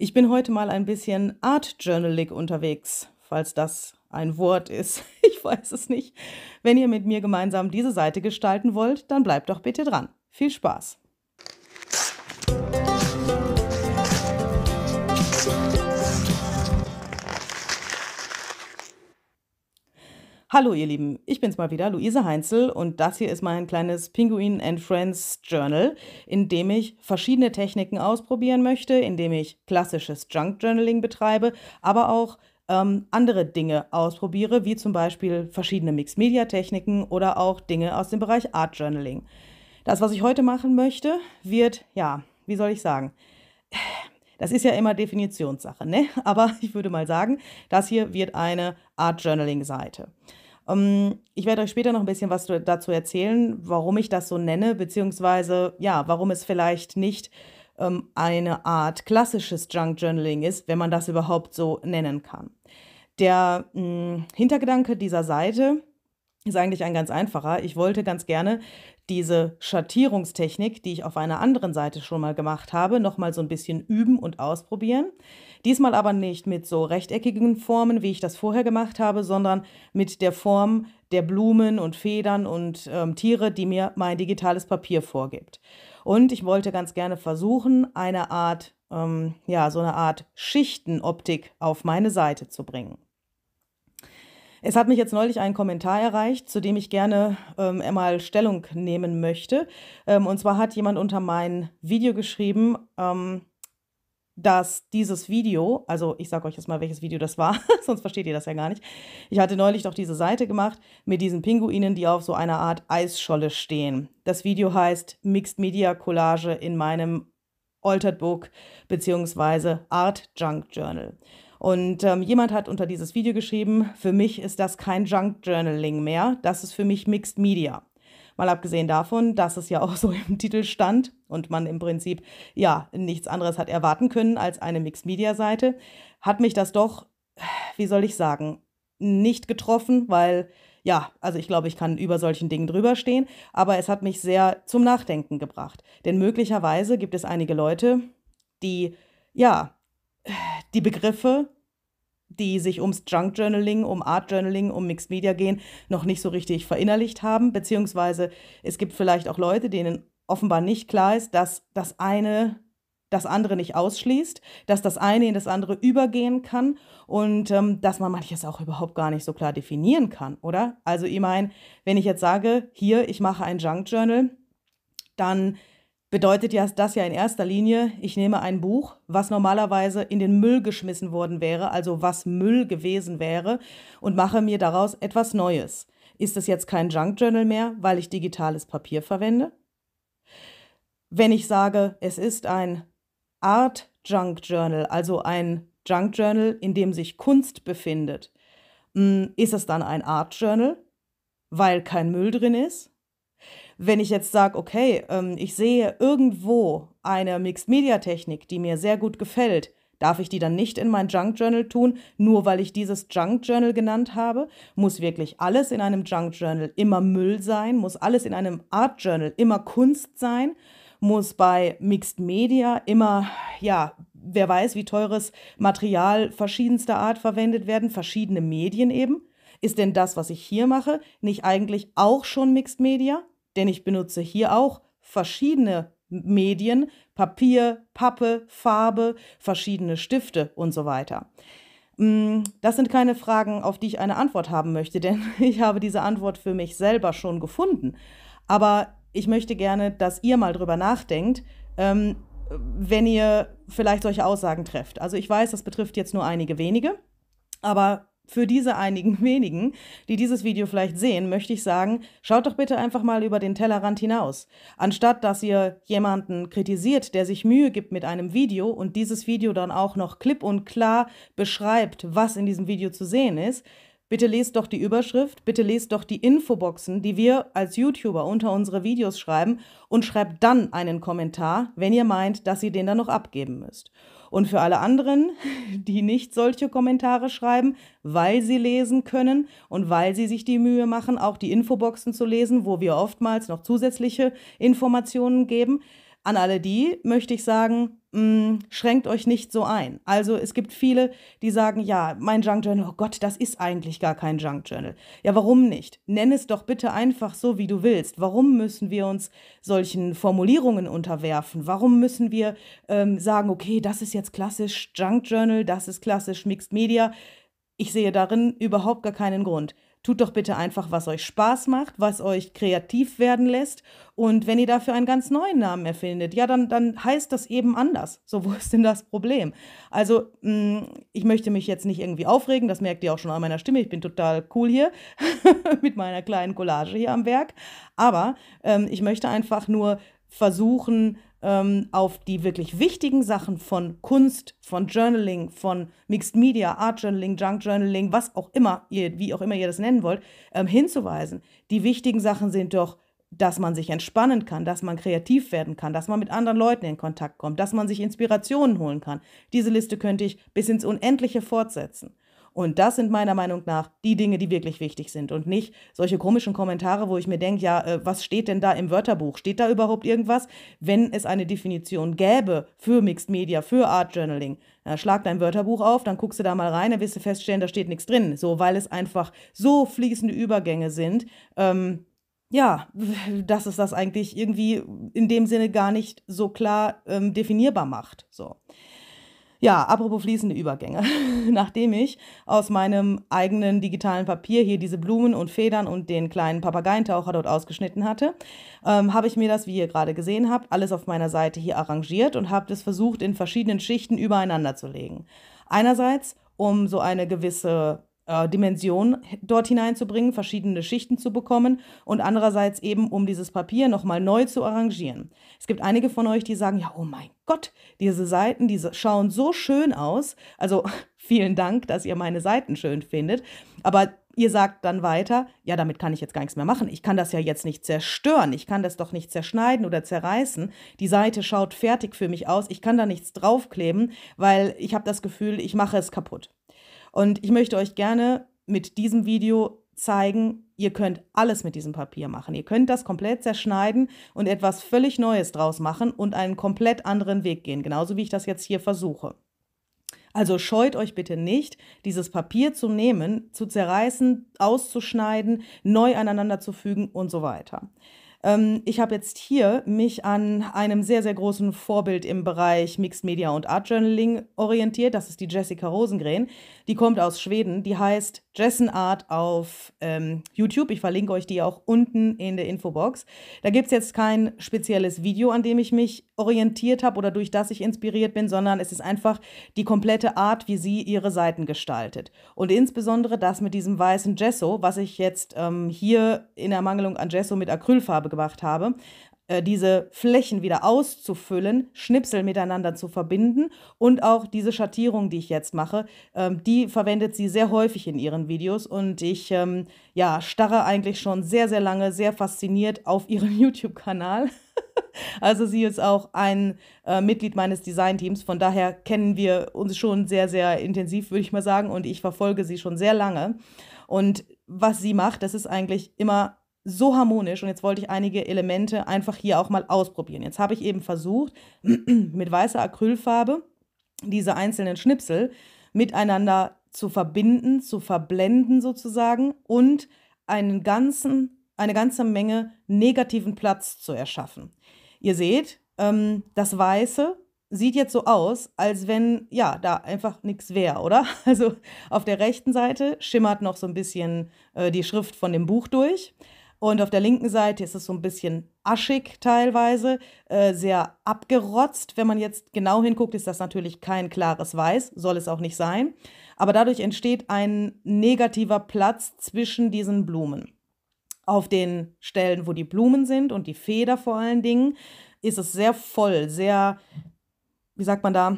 Ich bin heute mal ein bisschen Art-Journalig unterwegs, falls das ein Wort ist. Ich weiß es nicht. Wenn ihr mit mir gemeinsam diese Seite gestalten wollt, dann bleibt doch bitte dran. Viel Spaß! Hallo ihr Lieben, ich bin's mal wieder, Luise Heinzel und das hier ist mein kleines Pinguin and Friends Journal, in dem ich verschiedene Techniken ausprobieren möchte, in dem ich klassisches Junk Journaling betreibe, aber auch ähm, andere Dinge ausprobiere, wie zum Beispiel verschiedene Mixed-Media-Techniken oder auch Dinge aus dem Bereich Art Journaling. Das, was ich heute machen möchte, wird, ja, wie soll ich sagen, das ist ja immer Definitionssache, ne? Aber ich würde mal sagen, das hier wird eine Art Journaling-Seite. Ähm, ich werde euch später noch ein bisschen was dazu erzählen, warum ich das so nenne, beziehungsweise ja, warum es vielleicht nicht ähm, eine Art klassisches Junk Journaling ist, wenn man das überhaupt so nennen kann. Der mh, hm, Hintergedanke dieser Seite ist eigentlich ein ganz einfacher. Ich wollte ganz gerne diese Schattierungstechnik, die ich auf einer anderen Seite schon mal gemacht habe, nochmal so ein bisschen üben und ausprobieren. Diesmal aber nicht mit so rechteckigen Formen, wie ich das vorher gemacht habe, sondern mit der Form der Blumen und Federn und ähm, Tiere, die mir mein digitales Papier vorgibt. Und ich wollte ganz gerne versuchen, eine Art, ähm, ja, so eine Art Schichtenoptik auf meine Seite zu bringen. Es hat mich jetzt neulich ein Kommentar erreicht, zu dem ich gerne ähm, einmal Stellung nehmen möchte. Ähm, und zwar hat jemand unter mein Video geschrieben, ähm, dass dieses Video, also ich sage euch jetzt mal, welches Video das war, sonst versteht ihr das ja gar nicht. Ich hatte neulich doch diese Seite gemacht mit diesen Pinguinen, die auf so einer Art Eisscholle stehen. Das Video heißt Mixed Media Collage in meinem Altered Book bzw. Art Junk Journal. Und ähm, jemand hat unter dieses Video geschrieben, für mich ist das kein Junk Journaling mehr, das ist für mich Mixed Media. Mal abgesehen davon, dass es ja auch so im Titel stand und man im Prinzip ja nichts anderes hat erwarten können als eine Mixed Media Seite, hat mich das doch, wie soll ich sagen, nicht getroffen, weil ja, also ich glaube, ich kann über solchen Dingen drüber stehen, aber es hat mich sehr zum Nachdenken gebracht. Denn möglicherweise gibt es einige Leute, die, ja, die Begriffe, die sich ums Junk Journaling, um Art Journaling, um Mixed Media gehen, noch nicht so richtig verinnerlicht haben. Beziehungsweise es gibt vielleicht auch Leute, denen offenbar nicht klar ist, dass das eine das andere nicht ausschließt, dass das eine in das andere übergehen kann und ähm, dass man manches auch überhaupt gar nicht so klar definieren kann, oder? Also ich meine, wenn ich jetzt sage, hier, ich mache ein Junk Journal, dann bedeutet ja das ja in erster Linie, ich nehme ein Buch, was normalerweise in den Müll geschmissen worden wäre, also was Müll gewesen wäre, und mache mir daraus etwas Neues. Ist es jetzt kein Junk Journal mehr, weil ich digitales Papier verwende? Wenn ich sage, es ist ein Art Junk Journal, also ein Junk Journal, in dem sich Kunst befindet, hm, ist es dann ein Art Journal, weil kein Müll drin ist? wenn ich jetzt sage, okay, ähm, ich sehe irgendwo eine Mixed-Media-Technik, die mir sehr gut gefällt, darf ich die dann nicht in mein Junk Journal tun, nur weil ich dieses Junk Journal genannt habe? Muss wirklich alles in einem Junk Journal immer Müll sein? Muss alles in einem Art Journal immer Kunst sein? Muss bei Mixed Media immer, ja, wer weiß, wie teures Material verschiedenster Art verwendet werden, verschiedene Medien eben? Ist denn das, was ich hier mache, nicht eigentlich auch schon Mixed Media? denn ich benutze hier auch verschiedene Medien, Papier, Pappe, Farbe, verschiedene Stifte und so weiter. Mm, das sind keine Fragen, auf die ich eine Antwort haben möchte, denn ich habe diese Antwort für mich selber schon gefunden. Aber ich möchte gerne, dass ihr mal drüber nachdenkt, ähm, wenn ihr vielleicht solche Aussagen trefft. Also ich weiß, das betrifft jetzt nur einige wenige, aber für diese einigen wenigen, die dieses Video vielleicht sehen, möchte ich sagen, schaut doch bitte einfach mal über den Tellerrand hinaus. Anstatt dass ihr jemanden kritisiert, der sich Mühe gibt mit einem Video und dieses Video dann auch noch klipp und klar beschreibt, was in diesem Video zu sehen ist, Bitte lest doch die Überschrift, bitte lest doch die Infoboxen, die wir als YouTuber unter unsere Videos schreiben und schreibt dann einen Kommentar, wenn ihr meint, dass ihr den dann noch abgeben müsst. Und für alle anderen, die nicht solche Kommentare schreiben, weil sie lesen können und weil sie sich die Mühe machen, auch die Infoboxen zu lesen, wo wir oftmals noch zusätzliche Informationen geben, an alle die möchte ich sagen, mh, mm, schränkt euch nicht so ein. Also es gibt viele, die sagen, ja, mein Junk Journal, oh Gott, das ist eigentlich gar kein Junk Journal. Ja, warum nicht? Nenn es doch bitte einfach so, wie du willst. Warum müssen wir uns solchen Formulierungen unterwerfen? Warum müssen wir ähm, sagen, okay, das ist jetzt klassisch Junk Journal, das ist klassisch Mixed Media? Ich sehe darin überhaupt gar keinen Grund. Tut doch bitte einfach, was euch Spaß macht, was euch kreativ werden lässt. Und wenn ihr dafür einen ganz neuen Namen erfindet, ja, dann, dann heißt das eben anders. So, wo ist denn das Problem? Also, mh, mm, ich möchte mich jetzt nicht irgendwie aufregen, das merkt ihr auch schon an meiner Stimme. Ich bin total cool hier mit meiner kleinen Collage hier am Werk. Aber ähm, ich möchte einfach nur versuchen, ähm, auf die wirklich wichtigen Sachen von Kunst, von Journaling, von Mixed Media, Art Journaling, Junk Journaling, was auch immer, ihr, wie auch immer ihr das nennen wollt, ähm, hinzuweisen. Die wichtigen Sachen sind doch, dass man sich entspannen kann, dass man kreativ werden kann, dass man mit anderen Leuten in Kontakt kommt, dass man sich Inspirationen holen kann. Diese Liste könnte ich bis ins Unendliche fortsetzen. Und das sind meiner Meinung nach die Dinge, die wirklich wichtig sind und nicht solche komischen Kommentare, wo ich mir denke, ja, äh, was steht denn da im Wörterbuch? Steht da überhaupt irgendwas? Wenn es eine Definition gäbe für Mixed Media, für Art Journaling, ja, schlag dein Wörterbuch auf, dann guckst du da mal rein, dann wirst du feststellen, da steht nichts drin. So, weil es einfach so fließende Übergänge sind. Ähm, ja, dass es das eigentlich irgendwie in dem Sinne gar nicht so klar ähm, definierbar macht. So. Ja, apropos fließende Übergänge. Nachdem ich aus meinem eigenen digitalen Papier hier diese Blumen und Federn und den kleinen Papageientaucher dort ausgeschnitten hatte, ähm, habe ich mir das, wie ihr gerade gesehen habt, alles auf meiner Seite hier arrangiert und habe das versucht, in verschiedenen Schichten übereinander zu legen. Einerseits, um so eine gewisse äh, Dimension dort hineinzubringen, verschiedene Schichten zu bekommen und andererseits eben, um dieses Papier nochmal neu zu arrangieren. Es gibt einige von euch, die sagen, ja, oh mein Gott, diese Seiten, diese schauen so schön aus. Also vielen Dank, dass ihr meine Seiten schön findet. Aber ihr sagt dann weiter, ja, damit kann ich jetzt gar nichts mehr machen. Ich kann das ja jetzt nicht zerstören. Ich kann das doch nicht zerschneiden oder zerreißen. Die Seite schaut fertig für mich aus. Ich kann da nichts draufkleben, weil ich habe das Gefühl, ich mache es kaputt. Und ich möchte euch gerne mit diesem Video zeigen, ihr könnt alles mit diesem Papier machen. Ihr könnt das komplett zerschneiden und etwas völlig Neues draus machen und einen komplett anderen Weg gehen, genauso wie ich das jetzt hier versuche. Also scheut euch bitte nicht, dieses Papier zu nehmen, zu zerreißen, auszuschneiden, neu aneinander zu fügen und so weiter. Ähm, ich habe jetzt hier mich an einem sehr, sehr großen Vorbild im Bereich Mixed Media und Art Journaling orientiert. Das ist die Jessica Rosengren. Die kommt aus Schweden. Die heißt Jessen Art auf ähm, YouTube. Ich verlinke euch die auch unten in der Infobox. Da gibt es jetzt kein spezielles Video, an dem ich mich orientiert habe oder durch das ich inspiriert bin, sondern es ist einfach die komplette Art, wie sie ihre Seiten gestaltet. Und insbesondere das mit diesem weißen Gesso, was ich jetzt ähm, hier in Ermangelung an Gesso mit Acrylfarbe gemacht habe. Äh, diese Flächen wieder auszufüllen, Schnipsel miteinander zu verbinden und auch diese Schattierung, die ich jetzt mache, ähm, die verwendet sie sehr häufig in ihren Videos und ich ähm, ja, starre eigentlich schon sehr, sehr lange, sehr fasziniert auf ihrem YouTube-Kanal. Also sie ist auch ein äh, Mitglied meines Designteams. Von daher kennen wir uns schon sehr, sehr intensiv, würde ich mal sagen. Und ich verfolge sie schon sehr lange. Und was sie macht, das ist eigentlich immer so harmonisch und jetzt wollte ich einige Elemente einfach hier auch mal ausprobieren. Jetzt habe ich eben versucht, mit weißer Acrylfarbe diese einzelnen Schnipsel miteinander zu verbinden, zu verblenden sozusagen und einen ganzen, eine ganze Menge negativen Platz zu erschaffen. Ihr seht, ähm, das Weiße sieht jetzt so aus, als wenn ja, da einfach nichts wäre, oder? Also auf der rechten Seite schimmert noch so ein bisschen äh, die Schrift von dem Buch durch. Und auf der linken Seite ist es so ein bisschen aschig teilweise, äh, sehr abgerotzt. Wenn man jetzt genau hinguckt, ist das natürlich kein klares Weiß, soll es auch nicht sein. Aber dadurch entsteht ein negativer Platz zwischen diesen Blumen. Auf den Stellen, wo die Blumen sind und die Feder vor allen Dingen, ist es sehr voll, sehr, wie sagt man da,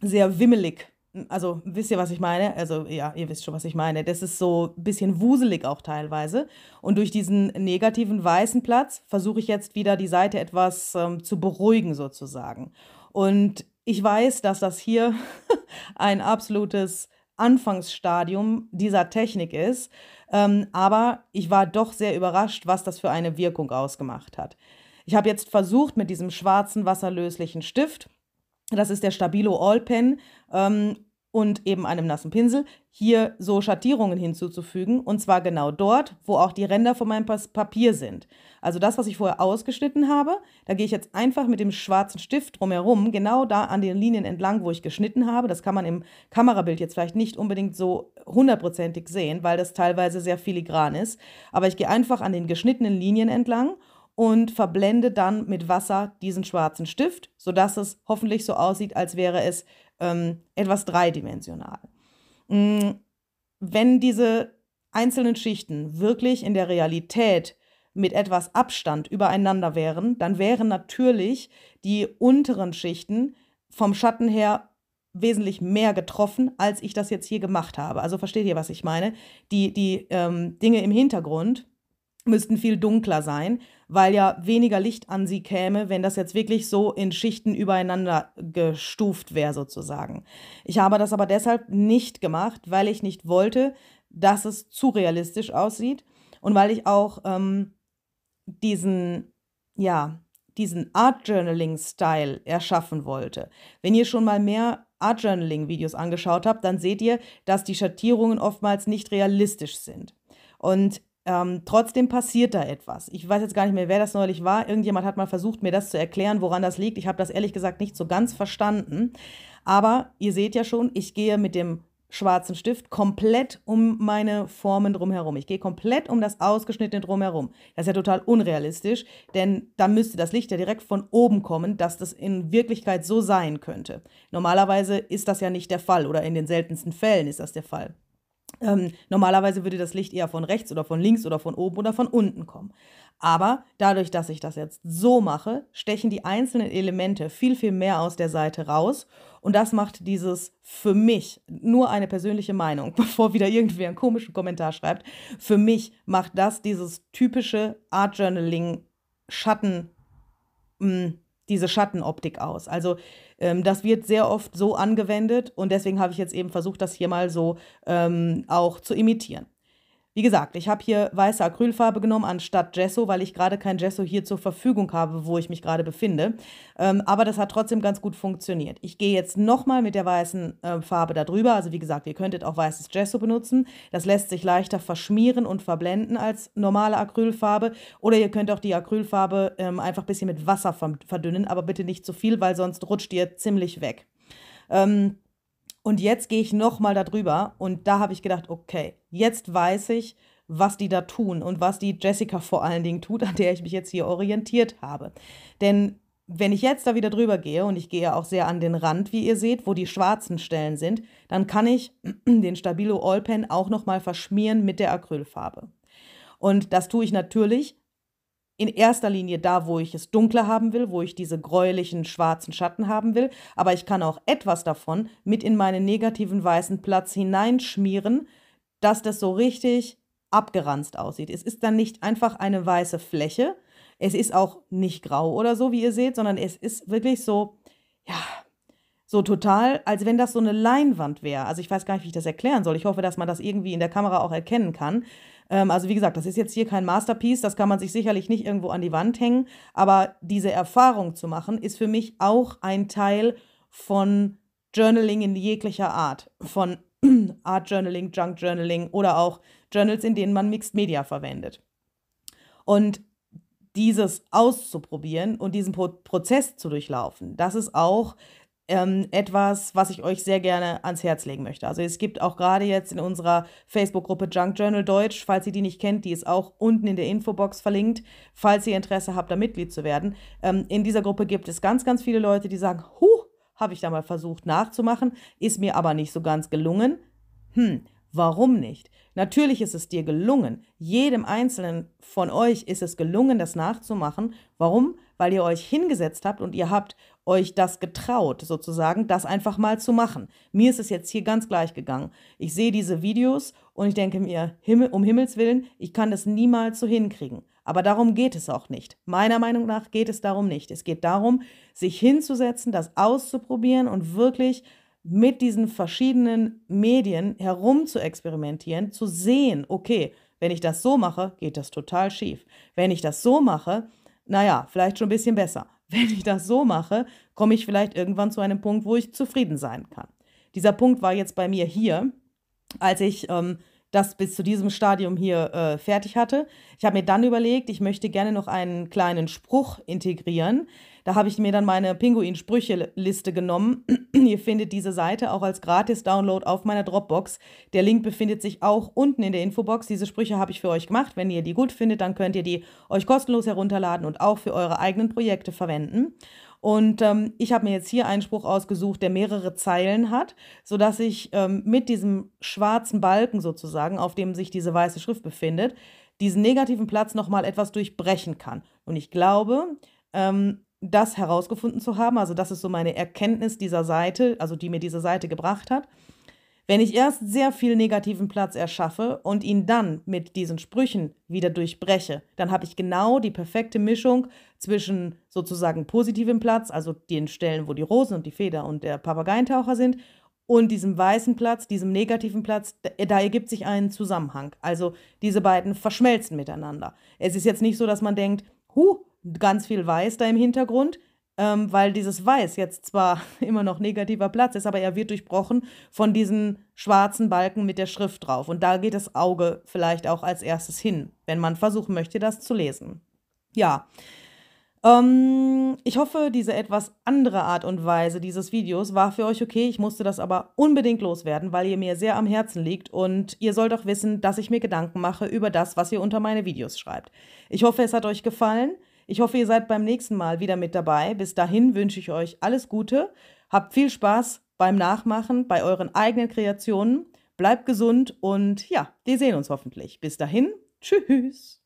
sehr wimmelig also wisst ihr, was ich meine? Also ja, ihr wisst schon, was ich meine. Das ist so ein bisschen wuselig auch teilweise. Und durch diesen negativen weißen Platz versuche ich jetzt wieder die Seite etwas ähm, zu beruhigen sozusagen. Und ich weiß, dass das hier ein absolutes Anfangsstadium dieser Technik ist. Ähm, aber ich war doch sehr überrascht, was das für eine Wirkung ausgemacht hat. Ich habe jetzt versucht, mit diesem schwarzen wasserlöslichen Stift das ist der Stabilo All Pen ähm, und eben einem nassen Pinsel, hier so Schattierungen hinzuzufügen. Und zwar genau dort, wo auch die Ränder von meinem Papier sind. Also das, was ich vorher ausgeschnitten habe, da gehe ich jetzt einfach mit dem schwarzen Stift drumherum, genau da an den Linien entlang, wo ich geschnitten habe. Das kann man im Kamerabild jetzt vielleicht nicht unbedingt so hundertprozentig sehen, weil das teilweise sehr filigran ist. Aber ich gehe einfach an den geschnittenen Linien entlang und verblende dann mit Wasser diesen schwarzen Stift, sodass es hoffentlich so aussieht, als wäre es ähm, etwas dreidimensional. Mm, wenn diese einzelnen Schichten wirklich in der Realität mit etwas Abstand übereinander wären, dann wären natürlich die unteren Schichten vom Schatten her wesentlich mehr getroffen, als ich das jetzt hier gemacht habe. Also versteht ihr, was ich meine? Die, die ähm, Dinge im Hintergrund müssten viel dunkler sein, weil ja weniger Licht an sie käme, wenn das jetzt wirklich so in Schichten übereinander gestuft wäre sozusagen. Ich habe das aber deshalb nicht gemacht, weil ich nicht wollte, dass es zu realistisch aussieht und weil ich auch ähm, diesen, ja, diesen Art Journaling-Style erschaffen wollte. Wenn ihr schon mal mehr Art Journaling-Videos angeschaut habt, dann seht ihr, dass die Schattierungen oftmals nicht realistisch sind. Und ähm, trotzdem passiert da etwas. Ich weiß jetzt gar nicht mehr, wer das neulich war. Irgendjemand hat mal versucht, mir das zu erklären, woran das liegt. Ich habe das ehrlich gesagt nicht so ganz verstanden. Aber ihr seht ja schon, ich gehe mit dem schwarzen Stift komplett um meine Formen drumherum. Ich gehe komplett um das Ausgeschnittene drumherum. Das ist ja total unrealistisch, denn da müsste das Licht ja direkt von oben kommen, dass das in Wirklichkeit so sein könnte. Normalerweise ist das ja nicht der Fall oder in den seltensten Fällen ist das der Fall. Ähm, normalerweise würde das Licht eher von rechts oder von links oder von oben oder von unten kommen. Aber dadurch, dass ich das jetzt so mache, stechen die einzelnen Elemente viel, viel mehr aus der Seite raus. Und das macht dieses für mich, nur eine persönliche Meinung, bevor wieder irgendwer einen komischen Kommentar schreibt, für mich macht das dieses typische Art Journaling Schatten. Mh, mm, diese Schattenoptik aus. Also ähm, das wird sehr oft so angewendet und deswegen habe ich jetzt eben versucht, das hier mal so ähm, auch zu imitieren. Wie gesagt, ich habe hier weiße Acrylfarbe genommen anstatt Gesso, weil ich gerade kein Gesso hier zur Verfügung habe, wo ich mich gerade befinde. Ähm, aber das hat trotzdem ganz gut funktioniert. Ich gehe jetzt nochmal mit der weißen äh, Farbe darüber. Also wie gesagt, ihr könntet auch weißes Gesso benutzen. Das lässt sich leichter verschmieren und verblenden als normale Acrylfarbe. Oder ihr könnt auch die Acrylfarbe ähm, einfach ein bisschen mit Wasser verdünnen, aber bitte nicht zu viel, weil sonst rutscht ihr ziemlich weg. Ähm, und jetzt gehe ich nochmal darüber und da habe ich gedacht, okay, jetzt weiß ich, was die da tun und was die Jessica vor allen Dingen tut, an der ich mich jetzt hier orientiert habe. Denn wenn ich jetzt da wieder drüber gehe und ich gehe auch sehr an den Rand, wie ihr seht, wo die schwarzen Stellen sind, dann kann ich den Stabilo Allpen auch nochmal verschmieren mit der Acrylfarbe. Und das tue ich natürlich, in erster Linie da, wo ich es dunkler haben will, wo ich diese gräulichen schwarzen Schatten haben will, aber ich kann auch etwas davon mit in meinen negativen weißen Platz hineinschmieren, dass das so richtig abgeranzt aussieht. Es ist dann nicht einfach eine weiße Fläche, es ist auch nicht grau oder so, wie ihr seht, sondern es ist wirklich so, ja, so total, als wenn das so eine Leinwand wäre. Also ich weiß gar nicht, wie ich das erklären soll. Ich hoffe, dass man das irgendwie in der Kamera auch erkennen kann. Ähm, also wie gesagt, das ist jetzt hier kein Masterpiece, das kann man sich sicherlich nicht irgendwo an die Wand hängen, aber diese Erfahrung zu machen, ist für mich auch ein Teil von Journaling in jeglicher Art, von Art Journaling, Junk Journaling oder auch Journals, in denen man Mixed Media verwendet. Und dieses auszuprobieren und diesen Pro Prozess zu durchlaufen, das ist auch ähm, etwas, was ich euch sehr gerne ans Herz legen möchte. Also es gibt auch gerade jetzt in unserer Facebook-Gruppe Junk Journal Deutsch, falls ihr die nicht kennt, die ist auch unten in der Infobox verlinkt, falls ihr Interesse habt, da Mitglied zu werden. Ähm, in dieser Gruppe gibt es ganz, ganz viele Leute, die sagen, huh, habe ich da mal versucht nachzumachen, ist mir aber nicht so ganz gelungen. Hm, Warum nicht? Natürlich ist es dir gelungen. Jedem Einzelnen von euch ist es gelungen, das nachzumachen. Warum? Weil ihr euch hingesetzt habt und ihr habt euch das getraut, sozusagen, das einfach mal zu machen. Mir ist es jetzt hier ganz gleich gegangen. Ich sehe diese Videos und ich denke mir, Himmel, um Himmels Willen, ich kann das niemals so hinkriegen. Aber darum geht es auch nicht. Meiner Meinung nach geht es darum nicht. Es geht darum, sich hinzusetzen, das auszuprobieren und wirklich mit diesen verschiedenen Medien herum zu experimentieren, zu sehen, okay, wenn ich das so mache, geht das total schief. Wenn ich das so mache, naja, vielleicht schon ein bisschen besser. Wenn ich das so mache, komme ich vielleicht irgendwann zu einem Punkt, wo ich zufrieden sein kann. Dieser Punkt war jetzt bei mir hier, als ich ähm, das bis zu diesem Stadium hier äh, fertig hatte. Ich habe mir dann überlegt, ich möchte gerne noch einen kleinen Spruch integrieren, da habe ich mir dann meine Pinguin-Sprüche-Liste genommen. Ihr findet diese Seite auch als Gratis-Download auf meiner Dropbox. Der Link befindet sich auch unten in der Infobox. Diese Sprüche habe ich für euch gemacht. Wenn ihr die gut findet, dann könnt ihr die euch kostenlos herunterladen und auch für eure eigenen Projekte verwenden. Und ähm, ich habe mir jetzt hier einen Spruch ausgesucht, der mehrere Zeilen hat, sodass ich ähm, mit diesem schwarzen Balken sozusagen, auf dem sich diese weiße Schrift befindet, diesen negativen Platz nochmal etwas durchbrechen kann. Und ich glaube, ähm, das herausgefunden zu haben, also das ist so meine Erkenntnis dieser Seite, also die mir diese Seite gebracht hat, wenn ich erst sehr viel negativen Platz erschaffe und ihn dann mit diesen Sprüchen wieder durchbreche, dann habe ich genau die perfekte Mischung zwischen sozusagen positivem Platz, also den Stellen, wo die Rosen und die Feder und der Papageientaucher sind, und diesem weißen Platz, diesem negativen Platz, da ergibt sich ein Zusammenhang. Also diese beiden verschmelzen miteinander. Es ist jetzt nicht so, dass man denkt, huh, ganz viel Weiß da im Hintergrund, ähm, weil dieses Weiß jetzt zwar immer noch negativer Platz ist, aber er wird durchbrochen von diesen schwarzen Balken mit der Schrift drauf. Und da geht das Auge vielleicht auch als erstes hin, wenn man versuchen möchte, das zu lesen. Ja. Ähm, ich hoffe, diese etwas andere Art und Weise dieses Videos war für euch okay. Ich musste das aber unbedingt loswerden, weil ihr mir sehr am Herzen liegt und ihr sollt auch wissen, dass ich mir Gedanken mache über das, was ihr unter meine Videos schreibt. Ich hoffe, es hat euch gefallen. Ich hoffe, ihr seid beim nächsten Mal wieder mit dabei. Bis dahin wünsche ich euch alles Gute. Habt viel Spaß beim Nachmachen, bei euren eigenen Kreationen. Bleibt gesund und ja, wir sehen uns hoffentlich. Bis dahin, tschüss.